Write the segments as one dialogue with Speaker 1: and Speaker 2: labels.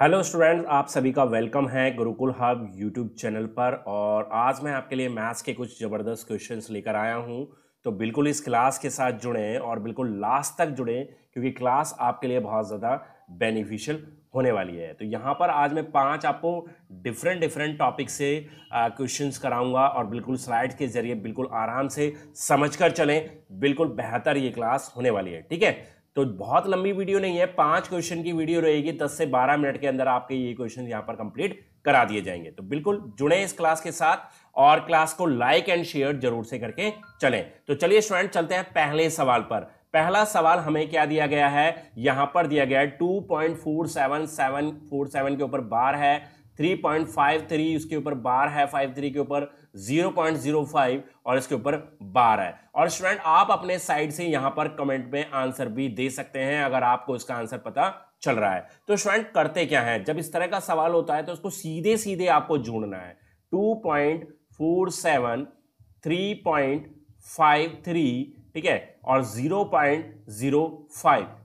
Speaker 1: hello students आप सभी का वेलकम है गुरुकुल हब यूट्यूब चैनल पर और आज मैं आपके लिए मैथ्स के कुछ ज़बरदस्त क्वेश्चंस लेकर आया हूं तो बिल्कुल इस क्लास के साथ जुड़ें और बिल्कुल लास्ट तक जुड़ें क्योंकि क्लास आपके लिए बहुत ज़्यादा बेनिफिशियल होने वाली है तो यहाँ पर आज मैं पांच आपको डिफरेंट डिफरेंट टॉपिक से क्वेश्चंस कराऊंगा और बिल्कुल स्लाइड के जरिए बिल्कुल आराम से समझकर चलें बिल्कुल बेहतर ये क्लास होने वाली है ठीक है तो बहुत लंबी वीडियो नहीं है पांच क्वेश्चन की वीडियो रहेगी दस से बारह मिनट के अंदर आपके ये क्वेश्चन यहां पर कंप्लीट करा दिए जाएंगे तो बिल्कुल जुड़े इस क्लास के साथ और क्लास को लाइक एंड शेयर जरूर से करके चले तो चलिए स्टूडेंट चलते हैं पहले सवाल पर पहला सवाल हमें क्या दिया गया है यहां पर दिया गया है 2.47747 के ऊपर बार है 3.53 उसके ऊपर बार है 53 के ऊपर 0.05 और इसके ऊपर 12 है और स्टूडेंट आप अपने साइड से यहां पर कमेंट में आंसर भी दे सकते हैं अगर आपको इसका आंसर पता चल रहा है तो स्टूडेंट करते क्या है जब इस तरह का सवाल होता है तो उसको सीधे सीधे आपको जोड़ना है two point four seven three point five three ठीक है और 0.05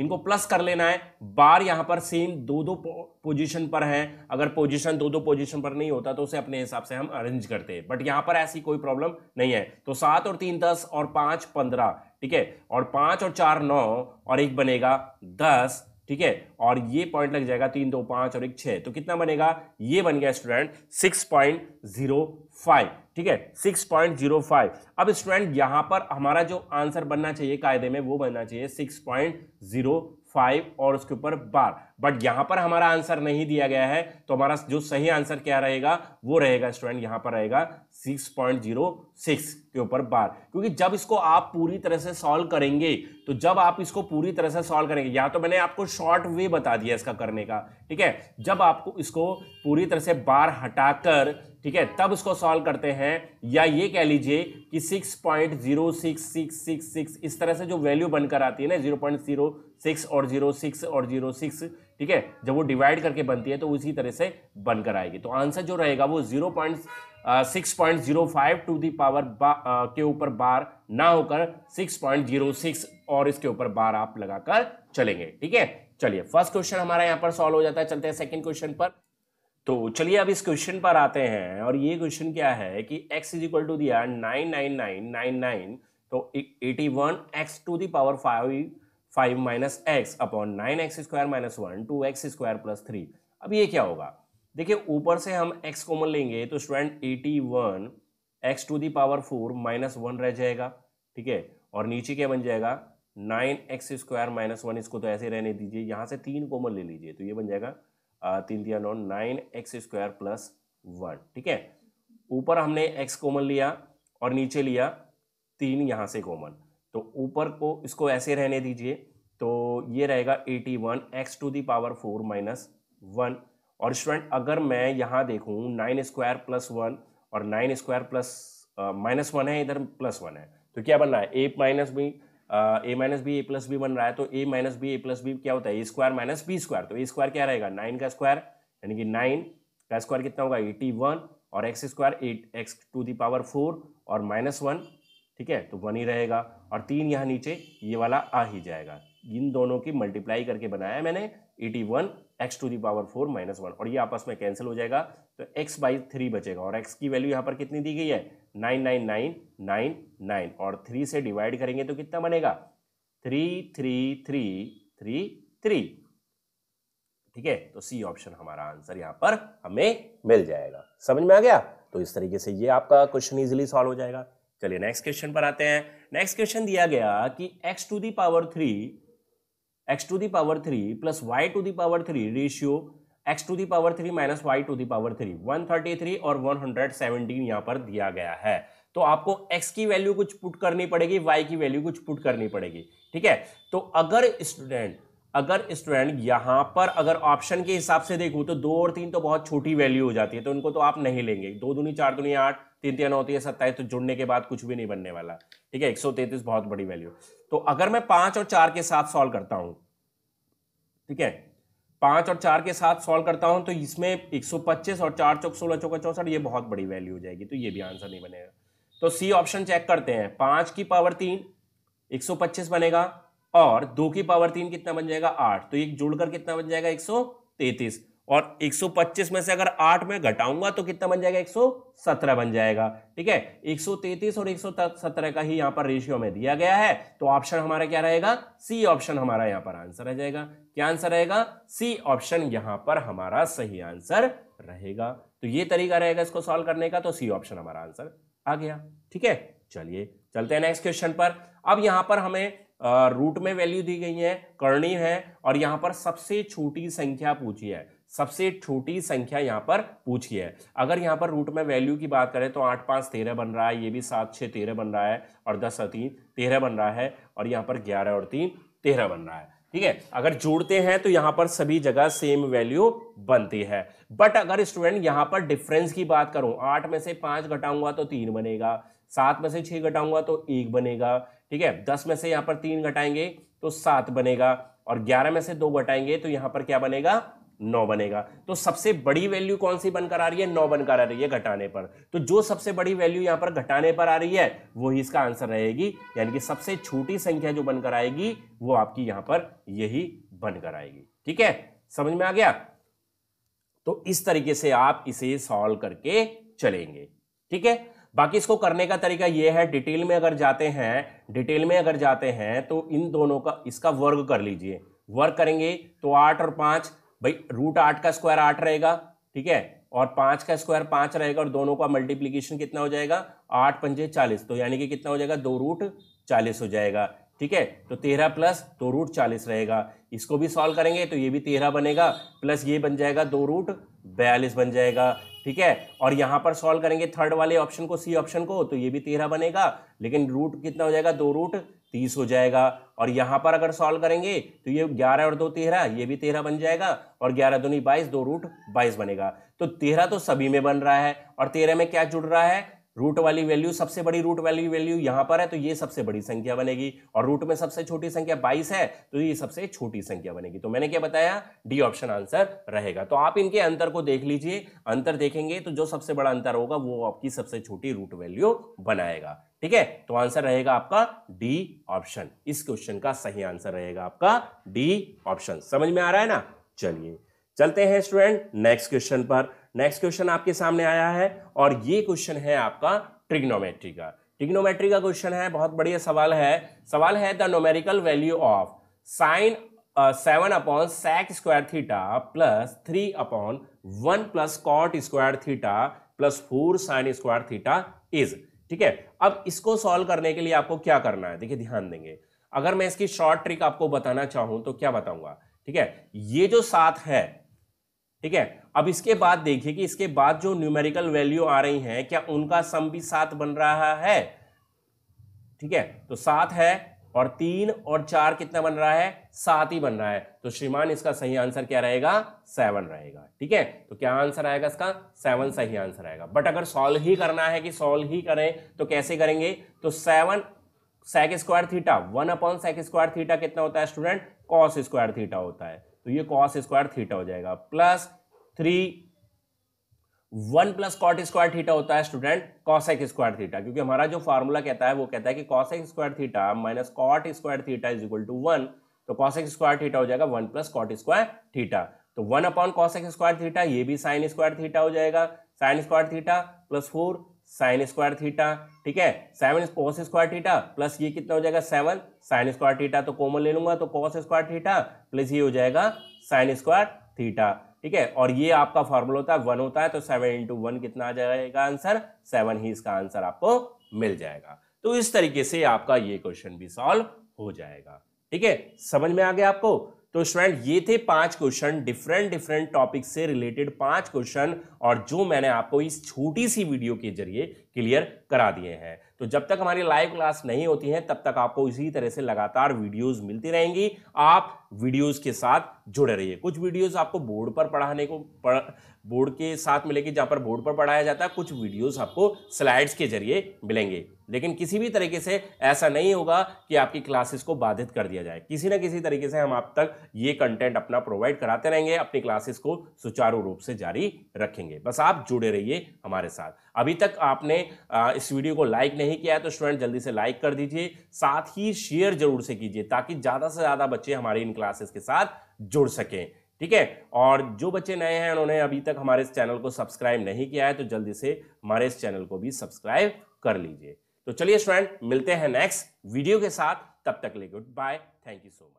Speaker 1: इनको प्लस कर लेना है बार यहां पर सेम दो दो पोजीशन पर है अगर पोजीशन दो दो पोजीशन पर नहीं होता तो उसे अपने हिसाब से हम अरेंज करते हैं बट यहां पर ऐसी कोई प्रॉब्लम नहीं है तो सात और तीन दस और पांच पंद्रह ठीक है और पांच और चार नौ और एक बनेगा दस ठीक है और ये पॉइंट लग जाएगा तीन दो पांच और एक छह तो कितना बनेगा ये बन गया student six point zero five ठीक है सिक्स पॉइंट जीरो फाइव अब स्टूडेंट यहां पर हमारा जो आंसर बनना चाहिए कायदे में वो बनना चाहिए सिक्स पॉइंट जीरो फाइव और उसके ऊपर बार बट यहां पर हमारा आंसर नहीं दिया गया है तो हमारा जो सही आंसर क्या रहेगा वो रहेगा स्टूडेंट यहां पर रहेगा सिक्स पॉइंट जीरो सिक्स के ऊपर बार क्योंकि जब इसको आप पूरी तरह से सॉल्व करेंगे तो जब आप इसको पूरी तरह से सॉल्व करेंगे या तो मैंने आपको शॉर्ट वे बता दिया इसका करने का ठीक है जब आपको इसको पूरी तरह से बार हटाकर ठीक है तब उसको सॉल्व करते हैं या ये कह लीजिए कि 6.06666 इस तरह से जो वैल्यू बनकर आती है ना 0.06 और 06 और 06 ठीक है जब वो डिवाइड करके बनती है तो उसी तरह से बनकर आएगी तो आंसर जो रहेगा वो zero point six point zero five to the power के ऊपर बार ना होकर सिक्स पॉइंट जीरो सिक्स और इसके ऊपर बार आप लगाकर चलेंगे ठीक है चलिए फर्स्ट क्वेश्चन हमारा यहाँ पर सॉल्व हो जाता है चलते हैं सेकंड क्वेश्चन पर तो चलिए अब इस क्वेश्चन पर आते हैं और ये क्वेश्चन क्या है कि x इज इक्वल टू दिया nine nine nine nine nine तो eighty one x to the power five five minus x upon nine x square minus one two x square plus three अब ये क्या होगा देखिए ऊपर से हम x कॉमन लेंगे तो student eighty one x to the power four minus one रह जाएगा ठीक है और नीचे क्या बन जाएगा nine x square minus one इसको तो ऐसे रहने दीजिए यहाँ से तीन कॉमन ले लीजिए तो ये बन जाएगा तीन दिया नौ nine x square plus one ठीक है ऊपर हमने एक्स कॉमन लिया और नीचे लिया तीन यहाँ से कॉमन तो ऊपर को इसको ऐसे रहने दीजिए तो ये रहेगा eighty one x to the power four minus one और स्टूडेंट अगर मैं यहाँ देखूँ नाइन स्क्वायर प्लस वन और nine square plus minus one है इधर प्लस वन है तो क्या बन रहा है A minus B A minus B A plus B बन रहा है तो A minus B A plus B क्या होता है A square minus B square तो ए स्क्वायर क्या रहेगा नाइन का स्क्वायर यानी कि नाइन का स्क्वायर कितना होगा एटी वन और x square eight x to the power four और माइनस वन ठीक है तो वन ही रहेगा और तीन यहाँ नीचे ये वाला आ ही जाएगा इन दोनों की मल्टीप्लाई करके बनाया मैंने eighty one x to the power four minus one और ये आपस में कैंसिल हो जाएगा तो एक्स बाई थ्री बचेगा और एक्स की वैल्यू यहाँ पर कितनी दी गई है nine nine nine nine nine और थ्री से डिवाइड करेंगे तो कितना बनेगा three three three three three ठीक है तो सी ऑप्शन हमारा आंसर यहाँ पर हमें मिल जाएगा समझ में आ गया तो इस तरीके से ये आपका क्वेश्चन इजिली सॉल्व हो जाएगा चलिए नेक्स्ट क्वेश्चन पर आते हैं नेक्स्ट क्वेश्चन दिया गया कि x to the power three x to the power three plus y to the power three ratio x to the power three minus y to the power three one thirty three और one hundred seventeen यहाँ पर दिया गया है तो आपको x की value कुछ पुट करनी पड़ेगी y की वैल्यू कुछ पुट करनी पड़ेगी ठीक है तो अगर स्टूडेंट अगर स्टूडेंट यहां पर अगर ऑप्शन के हिसाब से देखूं तो दो और तीन तो बहुत छोटी वैल्यू हो जाती है तो उनको तो आप नहीं लेंगे दो दूनी चार दुनी आठ तीन तीन नौ तीन सत्ताईस तो जुड़ने के बाद कुछ भी नहीं बनने वाला ठीक है 133 बहुत बड़ी वैल्यू तो अगर मैं पांच और चार के साथ सॉल्व करता हूं ठीक है पांच और चार के साथ सॉल्व करता हूं तो इसमें 125 और चार चौक सोलह चौका चौसठ ये बहुत बड़ी वैल्यू हो जाएगी तो ये भी आंसर नहीं बनेगा तो सी ऑप्शन चेक करते हैं पांच की पावर तीन 125 बनेगा और दो की पावर तीन कितना बन जाएगा आठ तो एक जोड़कर कितना बन जाएगा तैतीस और 125 में से अगर 8 में घटाऊंगा तो कितना बन जाएगा 117 बन जाएगा ठीक है 133 और 117 का ही यहां पर रेशियो में दिया गया है तो ऑप्शन हमारा क्या रहेगा सी ऑप्शन हमारा यहां पर आंसर रह जाएगा क्या आंसर रहेगा सी ऑप्शन यहां पर हमारा सही आंसर रहेगा तो ये तरीका रहेगा इसको सॉल्व करने का तो सी ऑप्शन हमारा आंसर आ गया ठीक है चलिए चलते हैं नेक्स्ट क्वेश्चन पर अब यहां पर हमें रूट में वैल्यू दी गई है करणी है और यहां पर सबसे छोटी संख्या पूछी है सबसे छोटी संख्या यहाँ पर पूछी है अगर यहाँ पर रूट में वैल्यू की बात करें तो आठ पाँच तेरह बन रहा है ये भी सात छः तेरह बन रहा है और दस और तीन तेरह बन रहा है और यहाँ पर ग्यारह और तीन तेरह बन रहा है ठीक है अगर जोड़ते हैं तो यहाँ पर सभी जगह सेम वैल्यू बनती है बट अगर स्टूडेंट यहाँ पर डिफरेंस की बात करूँ आठ में से पाँच घटाऊंगा तो तीन बनेगा सात में से छः घटाऊंगा तो एक बनेगा ठीक है दस में से यहाँ पर तीन घटाएंगे तो सात बनेगा और ग्यारह में से दो घटाएंगे तो यहां पर क्या बनेगा नौ बनेगा तो सबसे बड़ी वैल्यू कौन सी बनकर आ रही है नौ बनकर आ रही है घटाने पर तो जो सबसे बड़ी वैल्यू यहां पर घटाने पर आ रही है वो ही इसका आंसर रहेगी यानी कि सबसे छोटी संख्या जो बनकर आएगी वो आपकी यहां पर यही बनकर आएगी ठीक है समझ में आ गया तो इस तरीके से आप इसे सॉल्व करके चलेंगे ठीक है बाकी इसको करने का तरीका यह है डिटेल में अगर जाते हैं डिटेल में अगर जाते हैं तो इन दोनों का इसका वर्ग कर लीजिए वर्ग करेंगे तो आठ और पांच भाई रूट आठ का स्क्वायर आठ रहेगा ठीक है और पांच का स्क्वायर पांच रहेगा और दोनों का मल्टीप्लीकेशन कितना हो जाएगा आठ पंजे चालीस तो यानी कि कितना हो जाएगा दो रूट चालीस हो जाएगा ठीक है तो तेरह प्लस दो रूट चालीस रहेगा इसको भी सॉल्व करेंगे तो ये भी तेरह बनेगा प्लस ये बन जाएगा दो रूट बयालीस बन जाएगा ठीक है और यहां पर सॉल्व करेंगे थर्ड वाले ऑप्शन को सी ऑप्शन को तो ये भी तेरह बनेगा लेकिन रूट कितना हो जाएगा दो रूट तीस हो जाएगा और यहां पर अगर सॉल्व करेंगे तो ये ग्यारह और दो तेरह ये भी तेरह बन जाएगा और ग्यारह दोनों बाईस दो रूट बाईस बनेगा तो तेरह तो सभी में बन रहा है और तेरह में क्या जुड़ रहा है रूट वाली वैल्यू सबसे बड़ी रूट वाली वैल्यू यहां पर है तो ये सबसे बड़ी संख्या बनेगी और रूट में सबसे छोटी संख्या बाईस है तो ये सबसे छोटी संख्या बनेगी तो मैंने क्या बताया डी ऑप्शन आंसर रहेगा तो आप इनके अंतर को देख लीजिए अंतर देखेंगे तो जो सबसे बड़ा अंतर होगा वो आपकी सबसे छोटी रूट वैल्यू बनाएगा ठीक है तो आंसर रहेगा आपका डी ऑप्शन इस क्वेश्चन का सही आंसर रहेगा आपका डी ऑप्शन समझ में आ रहा है ना चलिए चलते हैं स्टूडेंट नेक्स्ट क्वेश्चन पर नेक्स्ट क्वेश्चन आपके सामने आया है और ये क्वेश्चन है आपका ट्रिग्नोमेट्री का ट्रिग्नोमेट्री का क्वेश्चन है बहुत बढ़िया सवाल है सवाल है the numerical value of sine seven upon sec square theta plus three upon one plus cot square theta plus four sine square theta is ठीक है अब इसको सॉल्व करने के लिए आपको क्या करना है देखिए ध्यान देंगे अगर मैं इसकी शॉर्ट ट्रिक आपको बताना चाहूं तो क्या बताऊंगा ठीक है ये जो सात है ठीक है अब इसके बाद देखिए कि इसके बाद जो न्यूमेरिकल वैल्यू आ रही हैं क्या उनका सम भी सात बन रहा है ठीक है तो सात है और तीन और चार कितना बन रहा है सात ही बन रहा है तो श्रीमान इसका सही आंसर क्या रहेगा सेवन रहेगा ठीक है तो क्या आंसर आएगा इसका सेवन सही आंसर आएगा बट अगर सॉल्व ही करना है कि सॉल्व ही करें तो कैसे करेंगे तो seven sec square theta one upon sec square theta कितना होता है स्टूडेंट कॉस स्क्वायर थीटा होता है तो ये कॉस स्क्वायर थीटा हो जाएगा plus three one plus cot square theta होता है स्टूडेंट कॉसेक स्क्वायर थीटा क्योंकि हमारा जो फॉर्मूला कहता है वो कहता है कि cosec square theta minus cot square theta is equal to one तो कॉसेक स्क्वायर थीटा हो जाएगा one plus cot square theta तो one upon cosec square theta ये भी साइन स्क्वायर थीटा हो जाएगा sine square theta plus four sine square theta ठीक है seven cos square theta plus ये कितना हो जाएगा सेवन साइन स्क्वायर थीटा तो कॉमन ले लूंगा तो कॉस स्क्वायर थीटा प्लस ये हो जाएगा साइन स्क्वायर थीटा ठीक है और ये आपका फॉर्मूला होता है वन होता है तो सेवन इंटू वन कितना आ जाएगा आंसर सेवन ही इसका आंसर आपको मिल जाएगा तो इस तरीके से आपका ये क्वेश्चन भी सॉल्व हो जाएगा ठीक है समझ में आ गया आपको तो स्टूडेंट ये थे पांच क्वेश्चन डिफरेंट डिफरेंट टॉपिक से रिलेटेड पांच क्वेश्चन और जो मैंने आपको इस छोटी सी वीडियो के जरिए क्लियर करा दिए हैं तो जब तक हमारी लाइव क्लास नहीं होती है तब तक आपको इसी तरह से लगातार वीडियोस मिलती रहेंगी आप वीडियोस के साथ जुड़े रहिए कुछ वीडियोस आपको बोर्ड पर पढ़ाने को पढ़ बोर्ड के साथ मिलेगी जहाँ पर बोर्ड पर पढ़ाया जाता है कुछ वीडियोस आपको स्लाइड्स के जरिए मिलेंगे लेकिन किसी भी तरीके से ऐसा नहीं होगा कि आपकी क्लासेस को बाधित कर दिया जाए किसी ना किसी तरीके से हम आप तक ये कंटेंट अपना प्रोवाइड कराते रहेंगे अपनी क्लासेस को सुचारू रूप से जारी रखेंगे बस आप जुड़े रहिए हमारे साथ अभी तक आपने इस वीडियो को लाइक नहीं किया है तो स्टूडेंट जल्दी से लाइक कर दीजिए साथ ही शेयर जरूर से कीजिए ताकि ज़्यादा से ज़्यादा बच्चे हमारी इन क्लासेस के साथ जुड़ सकें ठीक है और जो बच्चे नए हैं उन्होंने अभी तक हमारे इस चैनल को सब्सक्राइब नहीं किया है तो जल्दी से हमारे इस चैनल को भी सब्सक्राइब कर लीजिए तो चलिए स्टूडेंट मिलते हैं नेक्स्ट वीडियो के साथ तब तक ले goodbye thank you so much